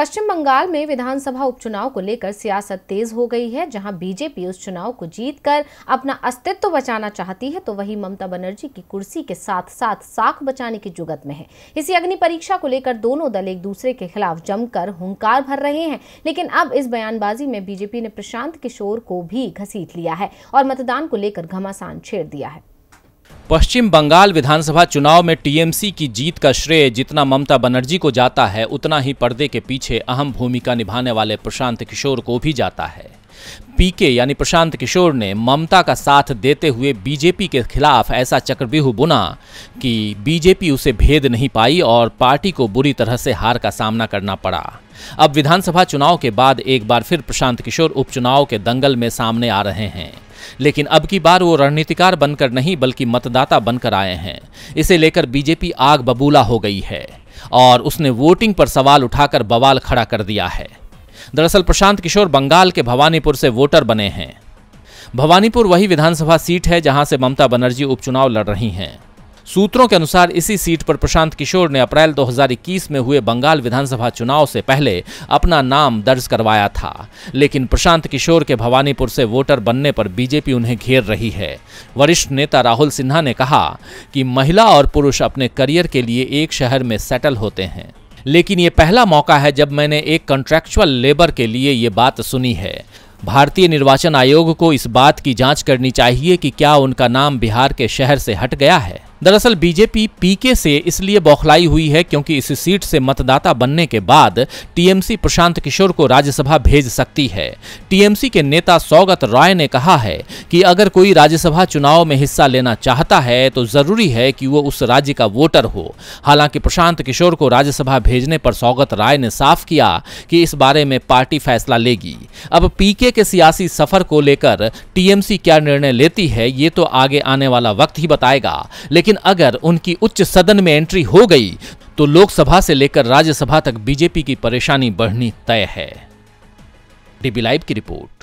पश्चिम बंगाल में विधानसभा उपचुनाव को लेकर सियासत तेज हो गई है जहां बीजेपी उस चुनाव को जीतकर अपना अस्तित्व बचाना चाहती है तो वही ममता बनर्जी की कुर्सी के साथ साथ साख बचाने की जुगत में है इसी अग्नि परीक्षा को लेकर दोनों दल एक दूसरे के खिलाफ जमकर हुंकार भर रहे हैं लेकिन अब इस बयानबाजी में बीजेपी ने प्रशांत किशोर को भी घसीट लिया है और मतदान को लेकर घमासान छेड़ दिया है पश्चिम बंगाल विधानसभा चुनाव में टीएमसी की जीत का श्रेय जितना ममता बनर्जी को जाता है उतना ही पर्दे के पीछे अहम भूमिका निभाने वाले प्रशांत किशोर को भी जाता है पीके यानी प्रशांत किशोर ने ममता का साथ देते हुए बीजेपी के खिलाफ ऐसा चक्रव्यूह बुना कि बीजेपी उसे भेद नहीं पाई और पार्टी को बुरी तरह से हार का सामना करना पड़ा अब विधानसभा चुनाव के बाद एक बार फिर प्रशांत किशोर उपचुनाव के दंगल में सामने आ रहे हैं लेकिन अब की बार वो रणनीतिकार बनकर नहीं बल्कि मतदाता बनकर आए हैं इसे लेकर बीजेपी आग बबूला हो गई है और उसने वोटिंग पर सवाल उठाकर बवाल खड़ा कर दिया है दरअसल प्रशांत किशोर बंगाल के भवानीपुर से वोटर बने हैं भवानीपुर वही विधानसभा सीट है जहां से ममता बनर्जी उपचुनाव लड़ रही हैं सूत्रों के अनुसार इसी सीट पर प्रशांत किशोर ने अप्रैल 2021 में हुए बंगाल विधानसभा चुनाव से पहले अपना नाम दर्ज करवाया था लेकिन प्रशांत किशोर के भवानीपुर से वोटर बनने पर बीजेपी उन्हें घेर रही है वरिष्ठ नेता राहुल सिन्हा ने कहा कि महिला और पुरुष अपने करियर के लिए एक शहर में सेटल होते हैं लेकिन ये पहला मौका है जब मैंने एक कॉन्ट्रेक्चुअल लेबर के लिए ये बात सुनी है भारतीय निर्वाचन आयोग को इस बात की जांच करनी चाहिए कि क्या उनका नाम बिहार के शहर से हट गया है दरअसल बीजेपी पीके से इसलिए बौखलाई हुई है क्योंकि इस सीट से मतदाता बनने के बाद टीएमसी प्रशांत किशोर को राज्यसभा भेज सकती है टीएमसी के नेता सौगत राय ने कहा है कि अगर कोई राज्यसभा चुनाव में हिस्सा लेना चाहता है तो जरूरी है कि वो उस राज्य का वोटर हो हालांकि प्रशांत किशोर को राज्यसभा भेजने पर सौगत राय ने साफ किया कि इस बारे में पार्टी फैसला लेगी अब पीके के सियासी सफर को लेकर टीएमसी क्या निर्णय लेती है ये तो आगे आने वाला वक्त ही बताएगा लेकिन लेकिन अगर उनकी उच्च सदन में एंट्री हो गई तो लोकसभा से लेकर राज्यसभा तक बीजेपी की परेशानी बढ़नी तय है डीबी लाइव की रिपोर्ट